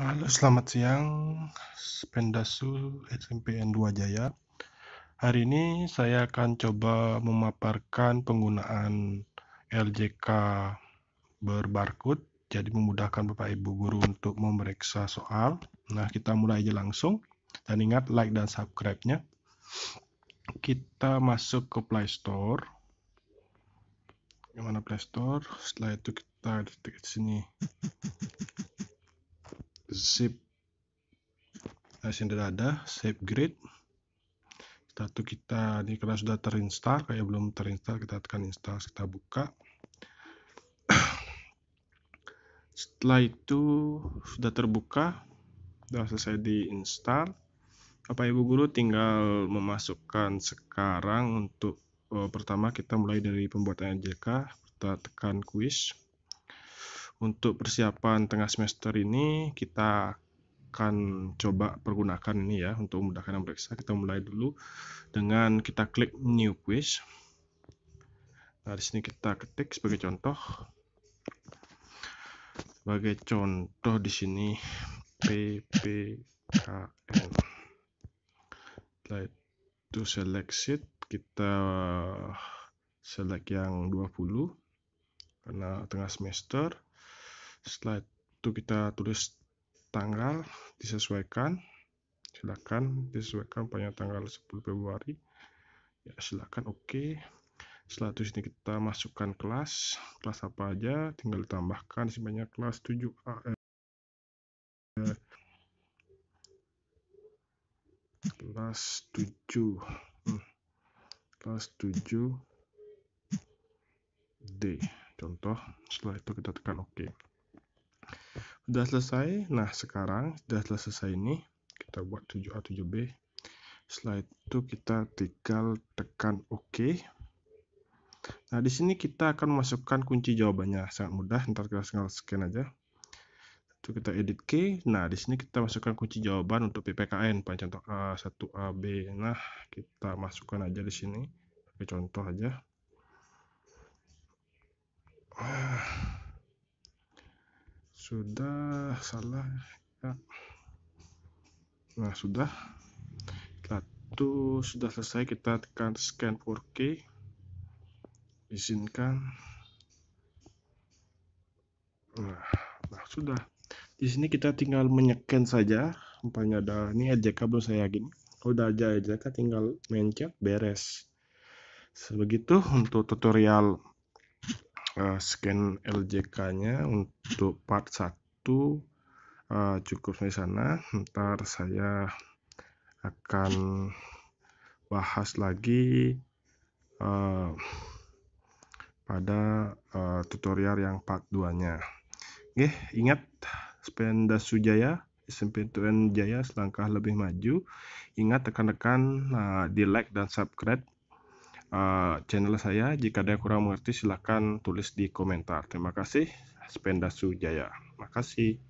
Halo, selamat siang. Pendasu SMPN 2 Jaya. Hari ini saya akan coba memaparkan penggunaan LJK berbarcode jadi memudahkan Bapak Ibu guru untuk memeriksa soal. Nah, kita mulai aja langsung. Dan ingat like dan subscribe-nya. Kita masuk ke Play Store. Gimana Play Store? Setelah itu kita klik sini zip sender ada Save grid satu kita ini karena sudah terinstall kayak belum terinstall kita tekan install kita buka setelah itu sudah terbuka sudah selesai diinstal Apa Ibu guru tinggal memasukkan sekarang untuk oh, pertama kita mulai dari pembuatan J.K. kita tekan quiz untuk persiapan tengah semester ini kita akan coba pergunakan ini ya untuk memudahkan memeriksa. Kita mulai dulu dengan kita klik new quiz. Nah, di sini kita ketik sebagai contoh. Sebagai contoh di sini PPKN. Setelah itu select kita select yang 20 karena tengah semester setelah itu kita tulis tanggal disesuaikan silakan disesuaikan banyak tanggal 10 Februari ya silakan oke okay. setelah itu sini kita masukkan kelas kelas apa aja tinggal tambahkan sebanyak kelas 7 a eh, kelas 7 hmm, kelas 7 D contoh setelah itu kita tekan oke OK. Sudah selesai. Nah, sekarang sudah selesai ini. Kita buat 7A, 7B. Setelah itu kita tinggal tekan OK. Nah, di sini kita akan masukkan kunci jawabannya. Sangat mudah. Ntar kita tinggal scan aja. Itu kita edit key. Nah, di sini kita masukkan kunci jawaban untuk PPKN. Pada contoh A, 1 ab Nah, kita masukkan aja di sini. Pakai contoh aja. sudah salah ya nah sudah satu sudah selesai kita tekan scan 4K izinkan nah, nah sudah di sini kita tinggal menyeken saja umpamanya ada ini aja belum saya yakin, kalau udah aja aja kita tinggal mencet beres sebegitu untuk tutorial Eh, scan LJK-nya untuk part 1 eh, cukup di sana ntar saya akan bahas lagi eh, pada tutorial yang part 2-nya. Oke, ingat Spenda Sujaya SMP Tuan Jaya selangkah lebih maju. Ingat tekan-tekan di like dan subscribe uh, channel saya. Jika ada yang kurang mengerti silahkan tulis di komentar. Terima kasih. Spenda Sujaya. Terima kasih.